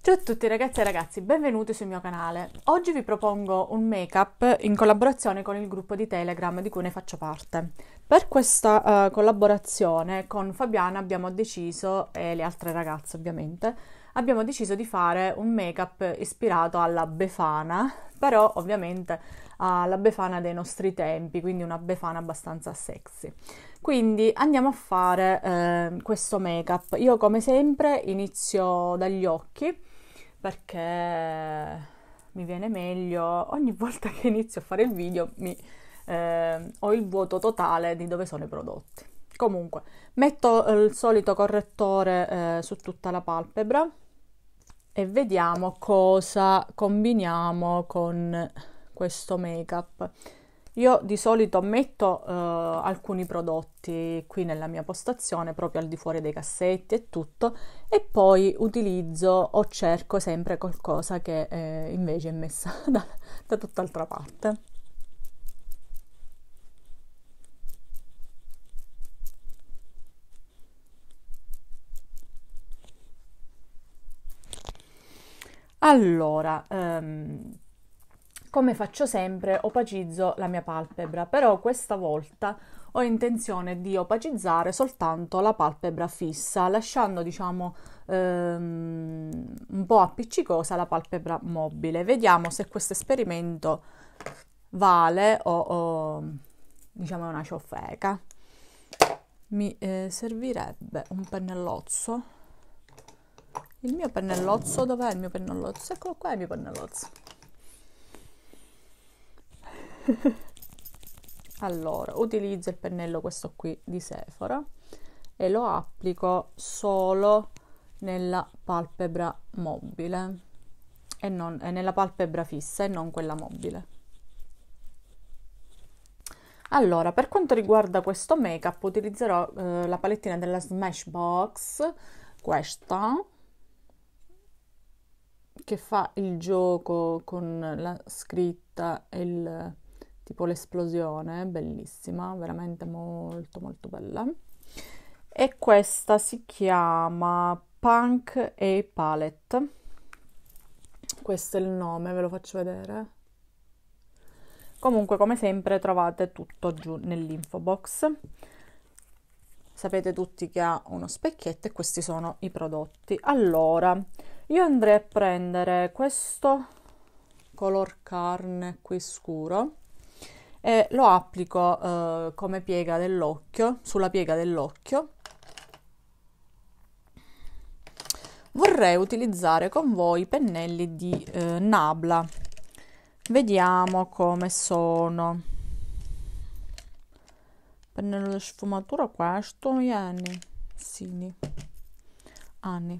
Ciao a tutti ragazzi e ragazzi, benvenuti sul mio canale. Oggi vi propongo un make-up in collaborazione con il gruppo di Telegram di cui ne faccio parte. Per questa uh, collaborazione con Fabiana abbiamo deciso, e le altre ragazze ovviamente, abbiamo deciso di fare un make-up ispirato alla Befana, però ovviamente alla befana dei nostri tempi, quindi una befana abbastanza sexy. Quindi andiamo a fare eh, questo make up. Io come sempre inizio dagli occhi perché mi viene meglio ogni volta che inizio a fare il video mi, eh, ho il vuoto totale di dove sono i prodotti. Comunque, metto eh, il solito correttore eh, su tutta la palpebra e vediamo cosa combiniamo con questo make up. Io di solito metto eh, alcuni prodotti qui nella mia postazione, proprio al di fuori dei cassetti e tutto, e poi utilizzo o cerco sempre qualcosa che eh, invece è messa da, da tutt'altra parte. Allora, ehm, come faccio sempre, opacizzo la mia palpebra, però questa volta ho intenzione di opacizzare soltanto la palpebra fissa, lasciando diciamo ehm, un po' appiccicosa la palpebra mobile. Vediamo se questo esperimento vale o, o diciamo è una ciofeca. Mi eh, servirebbe un pennellozzo. Il mio pennellozzo, dov'è il mio pennellozzo? Eccolo qua è il mio pennellozzo. allora utilizzo il pennello questo qui di Sephora e lo applico solo nella palpebra mobile e, non, e nella palpebra fissa e non quella mobile allora, per quanto riguarda questo make-up, utilizzerò eh, la palettina della Smashbox, questa, che fa il gioco con la scritta e il tipo l'esplosione, bellissima, veramente molto molto bella. E questa si chiama Punk e Palette. Questo è il nome, ve lo faccio vedere. Comunque, come sempre, trovate tutto giù nell'info box. Sapete tutti che ha uno specchietto e questi sono i prodotti. Allora, io andrei a prendere questo color carne qui scuro e lo applico eh, come piega dell'occhio, sulla piega dell'occhio. Vorrei utilizzare con voi i pennelli di eh, Nabla. Vediamo come sono. Pennello di sfumatura questo, Ieni, Sini, Anni.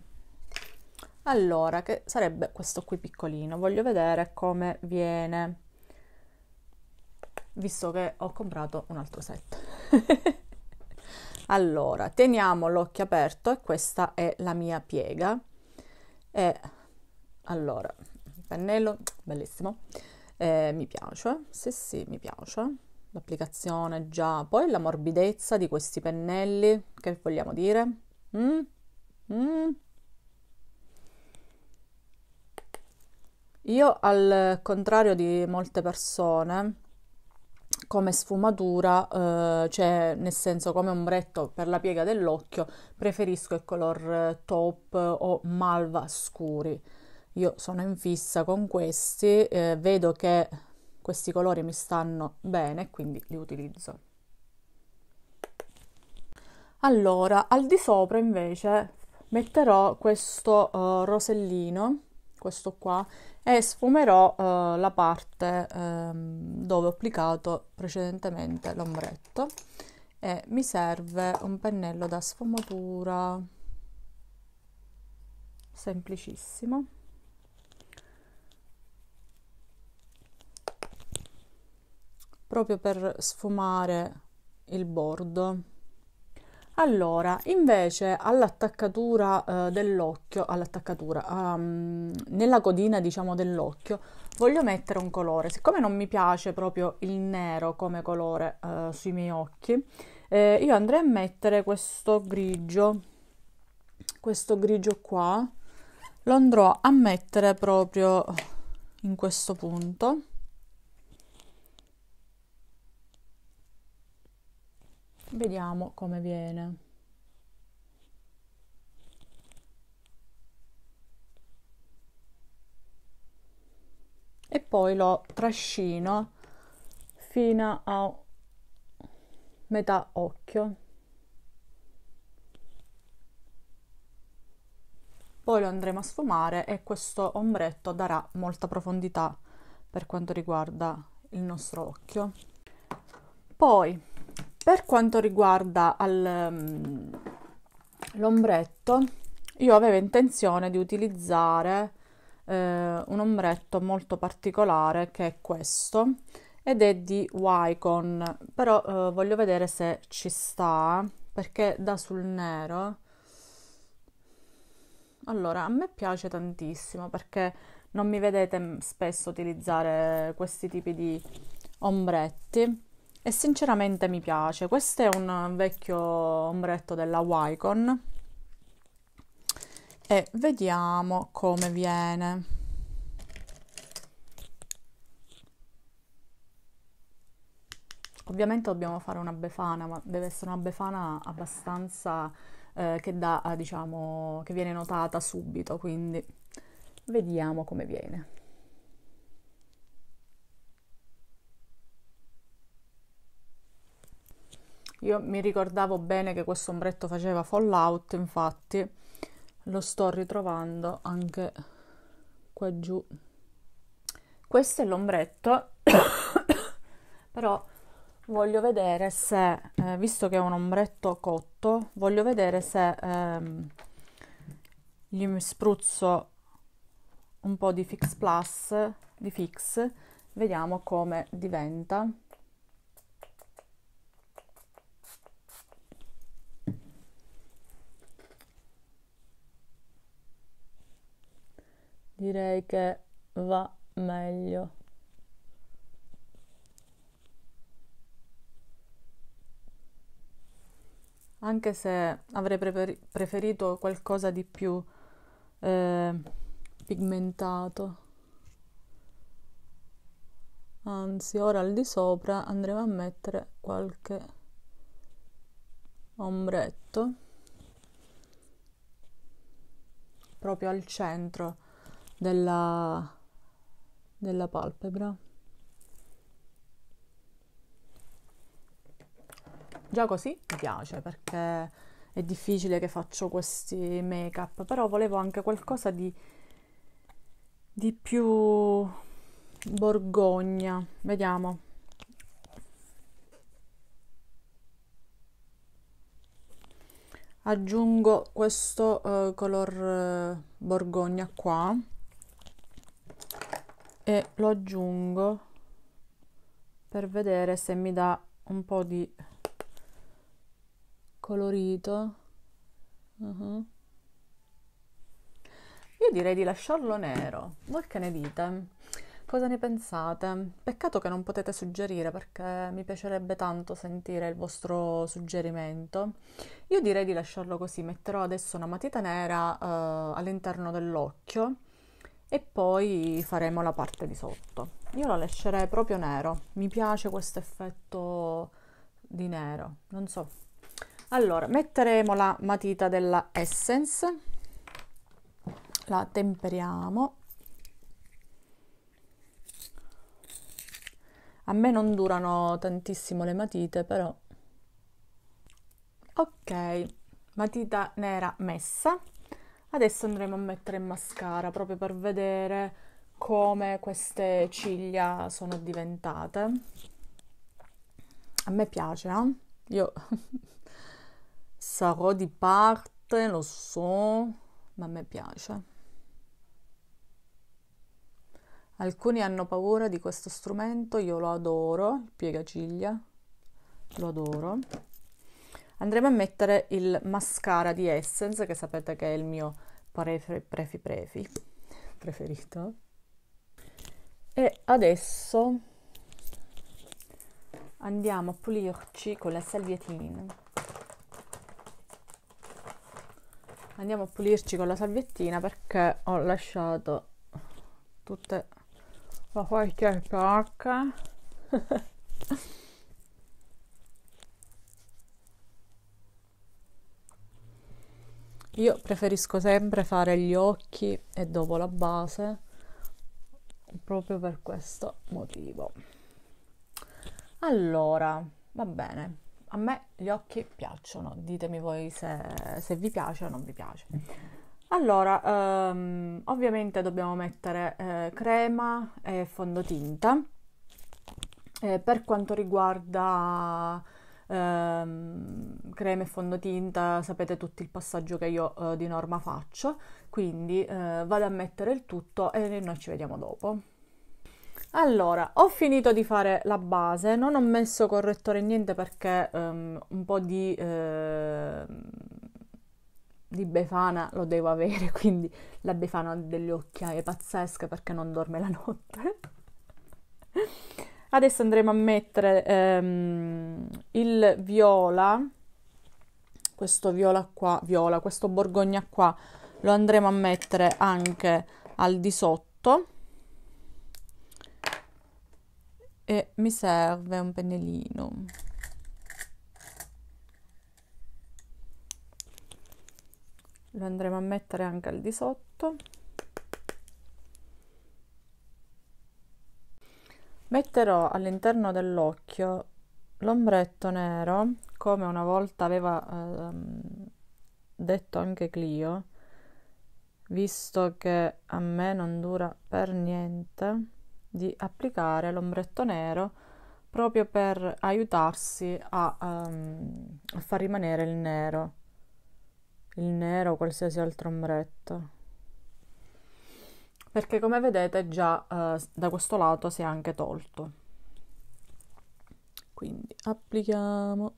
Allora, che sarebbe questo qui piccolino. Voglio vedere come viene visto che ho comprato un altro set. allora, teniamo l'occhio aperto e questa è la mia piega. E allora, pennello, bellissimo, eh, mi piace, sì sì, mi piace l'applicazione già, poi la morbidezza di questi pennelli, che vogliamo dire? Mm? Mm? Io al contrario di molte persone come sfumatura, eh, cioè nel senso come ombretto per la piega dell'occhio, preferisco il color eh, top o malva scuri. Io sono in fissa con questi, eh, vedo che questi colori mi stanno bene, quindi li utilizzo. Allora, al di sopra invece metterò questo uh, rosellino questo qua, e sfumerò eh, la parte eh, dove ho applicato precedentemente l'ombretto. E mi serve un pennello da sfumatura semplicissimo. proprio per sfumare il bordo allora, invece all'attaccatura eh, dell'occhio, all'attaccatura, um, nella codina diciamo dell'occhio, voglio mettere un colore. Siccome non mi piace proprio il nero come colore eh, sui miei occhi, eh, io andrei a mettere questo grigio, questo grigio qua, lo andrò a mettere proprio in questo punto. vediamo come viene e poi lo trascino fino a metà occhio poi lo andremo a sfumare e questo ombretto darà molta profondità per quanto riguarda il nostro occhio poi per quanto riguarda al, mm, l'ombretto, io avevo intenzione di utilizzare eh, un ombretto molto particolare che è questo ed è di Wycon, però eh, voglio vedere se ci sta perché da sul nero. Allora, a me piace tantissimo perché non mi vedete spesso utilizzare questi tipi di ombretti e sinceramente mi piace. Questo è un vecchio ombretto della Wicon e vediamo come viene. Ovviamente dobbiamo fare una befana, ma deve essere una befana abbastanza eh, che, da, diciamo, che viene notata subito, quindi vediamo come viene. Io mi ricordavo bene che questo ombretto faceva fallout, infatti lo sto ritrovando anche qua giù. Questo è l'ombretto, però voglio vedere se, eh, visto che è un ombretto cotto, voglio vedere se ehm, gli spruzzo un po' di Fix Plus, di Fix, vediamo come diventa. direi che va meglio. Anche se avrei preferito qualcosa di più eh, pigmentato. Anzi, ora al di sopra andremo a mettere qualche ombretto proprio al centro della, della palpebra. Già così mi piace perché è difficile che faccio questi make up, però volevo anche qualcosa di, di più borgogna. Vediamo. Aggiungo questo uh, color uh, borgogna qua e lo aggiungo per vedere se mi dà un po' di colorito uh-huh. io direi di lasciarlo nero voi che ne dite? cosa ne pensate? peccato che non potete suggerire perché mi piacerebbe tanto sentire il vostro suggerimento io direi di lasciarlo così metterò adesso una matita nera uh, all'interno dell'occhio e poi faremo la parte di sotto. Io la lascerei proprio nero, mi piace questo effetto di nero, non so. Allora, metteremo la matita della Essence, la temperiamo. A me non durano tantissimo le matite, però... Ok, matita nera messa. Adesso andremo a mettere mascara proprio per vedere come queste ciglia sono diventate. A me piace, eh? Io sarò di parte, lo so, ma a me piace. Alcuni hanno paura di questo strumento, io lo adoro, il piegaciglia, lo adoro andremo a mettere il mascara di Essence, che sapete che è il mio prefi prefi, prefi preferito. E adesso andiamo a pulirci con la salviettina. Andiamo a pulirci con la salviettina perché ho lasciato tutte la qualche porca. Io preferisco sempre fare gli occhi e dopo la base proprio per questo motivo. Allora, va bene. A me gli occhi piacciono, ditemi voi se, se vi piace o non vi piace. Allora, um, ovviamente dobbiamo mettere eh, crema e fondotinta. Eh, per quanto riguarda ehm, creme e fondotinta, sapete tutto il passaggio che io eh, di norma faccio, quindi eh, vado a mettere il tutto e noi ci vediamo dopo. Allora, ho finito di fare la base, non ho messo correttore niente perché ehm, un po' di, eh, di befana lo devo avere, quindi la befana ha delle occhiaie pazzesche perché non dorme la notte. Adesso andremo a mettere ehm, il viola, questo viola qua, viola, questo borgogna qua, lo andremo a mettere anche al di sotto. E mi serve un pennellino. Lo andremo a mettere anche al di sotto. Metterò all'interno dell'occhio L'ombretto nero, come una volta aveva eh, detto anche Clio, visto che a me non dura per niente, di applicare l'ombretto nero proprio per aiutarsi a, um, a far rimanere il nero, il nero o qualsiasi altro ombretto. Perché come vedete già uh, da questo lato si è anche tolto. Quindi applichiamo.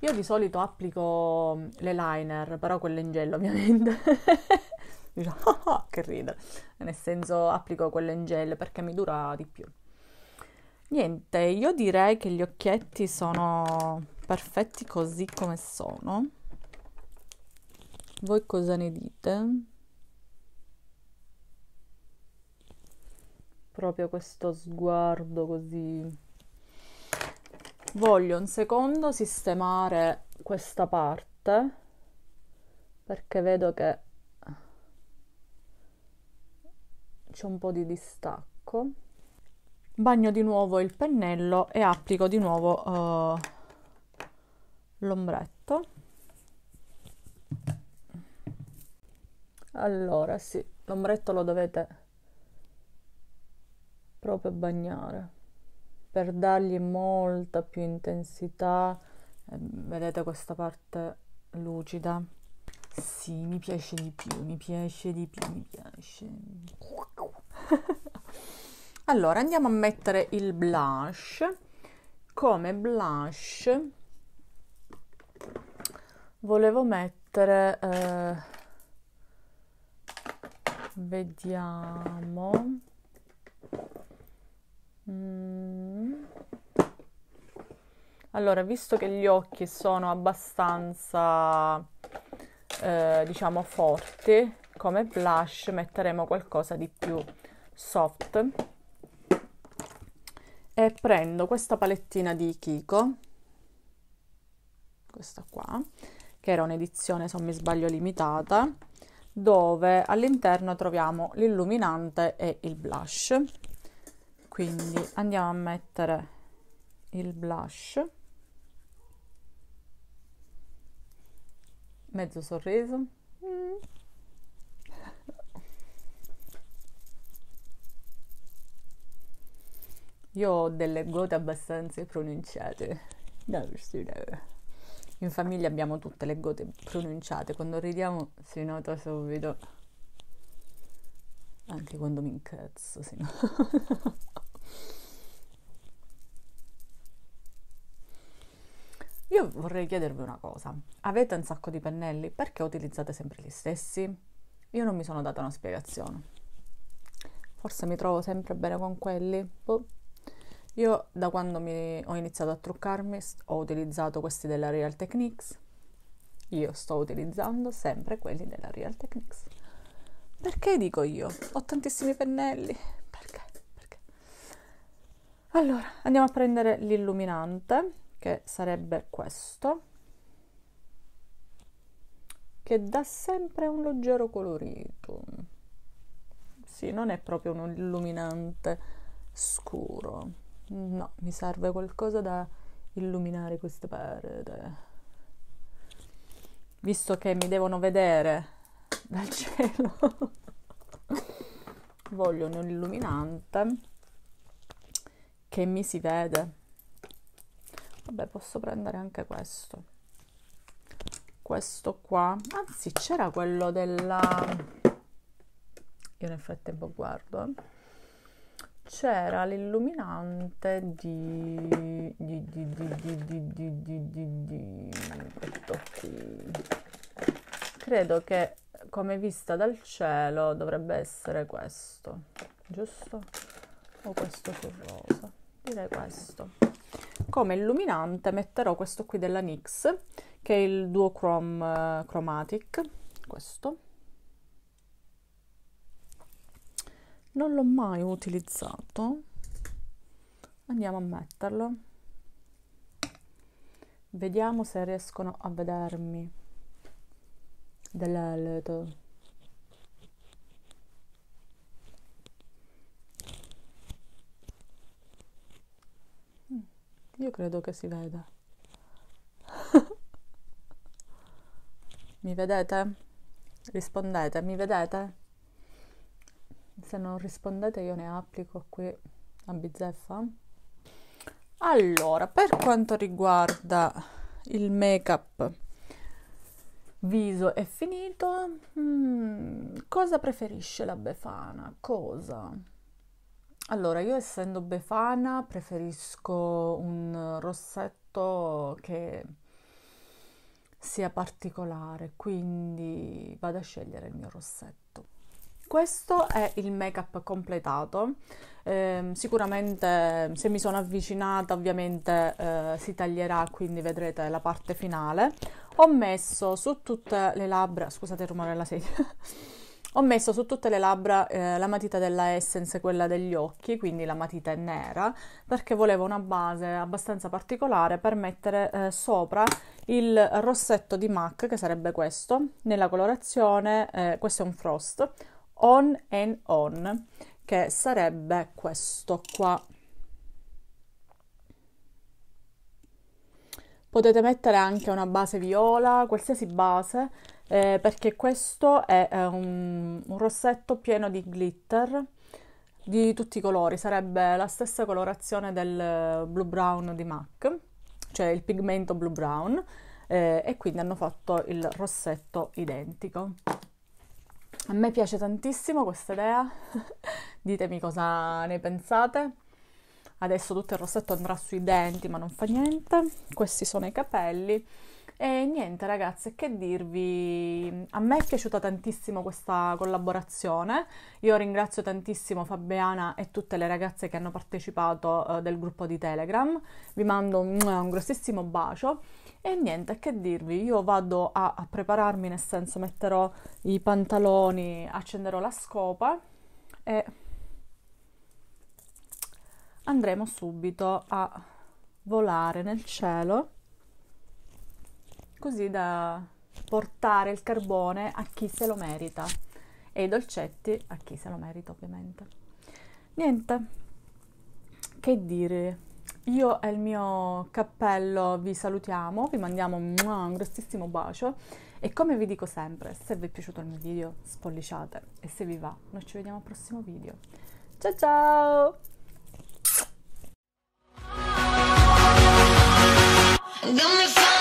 Io di solito applico mm, le liner, però quelle in gel ovviamente. diciamo oh, che ridere. Nel senso applico quelle in gel perché mi dura di più. Niente, io direi che gli occhietti sono perfetti così come sono. Voi cosa ne dite? Proprio questo sguardo così voglio un secondo sistemare questa parte perché vedo che c'è un po' di distacco bagno di nuovo il pennello e applico di nuovo uh, l'ombretto allora sì l'ombretto lo dovete proprio bagnare per dargli molta più intensità ehm, vedete questa parte lucida sì mi piace di più mi piace di più mi piace allora andiamo a mettere il blush come blush volevo mettere eh, vediamo mm. Allora, visto che gli occhi sono abbastanza, eh, diciamo, forti come blush, metteremo qualcosa di più soft. E prendo questa palettina di Kiko, questa qua, che era un'edizione, se non mi sbaglio, limitata, dove all'interno troviamo l'illuminante e il blush. Quindi andiamo a mettere il blush mezzo sorriso. Mm. Io ho delle gote abbastanza pronunciate. In famiglia abbiamo tutte le gote pronunciate. Quando ridiamo si nota subito. Anche quando mi incazzo, si nota. Io vorrei chiedervi una cosa, avete un sacco di pennelli, perché utilizzate sempre gli stessi? Io non mi sono data una spiegazione. Forse mi trovo sempre bene con quelli. Boh. Io da quando mi, ho iniziato a truccarmi ho utilizzato questi della Real Techniques. Io sto utilizzando sempre quelli della Real Techniques. Perché dico io? Ho tantissimi pennelli. Perché? Perché? Allora, andiamo a prendere l'illuminante che sarebbe questo che dà sempre un leggero colorito sì non è proprio un illuminante scuro no mi serve qualcosa da illuminare queste parete visto che mi devono vedere dal cielo voglio un illuminante che mi si vede vabbè posso prendere anche questo questo qua anzi c'era quello della io nel frattempo guardo c'era l'illuminante di di di di di di di di di, di... questo qui credo che come vista dal cielo dovrebbe essere questo giusto o questo sul rosa direi questo come illuminante metterò questo qui della NYX, che è il Duo Duochrome eh, Chromatic, questo. Non l'ho mai utilizzato. Andiamo a metterlo. Vediamo se riescono a vedermi dell'eleto. Io credo che si veda. mi vedete? Rispondete, mi vedete? Se non rispondete io ne applico qui a bizzeffa. Allora, per quanto riguarda il make-up viso è finito, mm, cosa preferisce la Befana? Cosa? Allora, io essendo befana preferisco un rossetto che sia particolare, quindi vado a scegliere il mio rossetto. Questo è il make-up completato. Eh, sicuramente ehm, se mi sono avvicinata ovviamente eh, si taglierà, quindi vedrete la parte finale. Ho messo su tutte le labbra, scusate il rumore della sedia. Ho messo su tutte le labbra eh, la matita della Essence, quella degli occhi, quindi la matita è nera, perché volevo una base abbastanza particolare per mettere eh, sopra il rossetto di MAC, che sarebbe questo, nella colorazione, eh, questo è un frost, on and on, che sarebbe questo qua. Potete mettere anche una base viola, qualsiasi base, eh, perché questo è, è un, un, rossetto pieno di glitter di tutti i colori, sarebbe la stessa colorazione del blue brown di MAC, cioè il pigmento blue brown eh, e quindi hanno fatto il rossetto identico. A me piace tantissimo questa idea, ditemi cosa ne pensate. Adesso tutto il rossetto andrà sui denti, ma non fa niente. Questi sono i capelli. E niente ragazze, che dirvi? A me è piaciuta tantissimo questa collaborazione. Io ringrazio tantissimo Fabiana e tutte le ragazze che hanno partecipato eh, del gruppo di Telegram. Vi mando un, un grossissimo bacio. E niente, che dirvi? Io vado a, a prepararmi, nel senso metterò i pantaloni, accenderò la scopa e andremo subito a volare nel cielo così da portare il carbone a chi se lo merita e i dolcetti a chi se lo merita ovviamente. Niente, che dire, io e il mio cappello vi salutiamo, vi mandiamo un grossissimo bacio e come vi dico sempre, se vi è piaciuto il mio video spolliciate e se vi va noi ci vediamo al prossimo video. Ciao ciao! Don't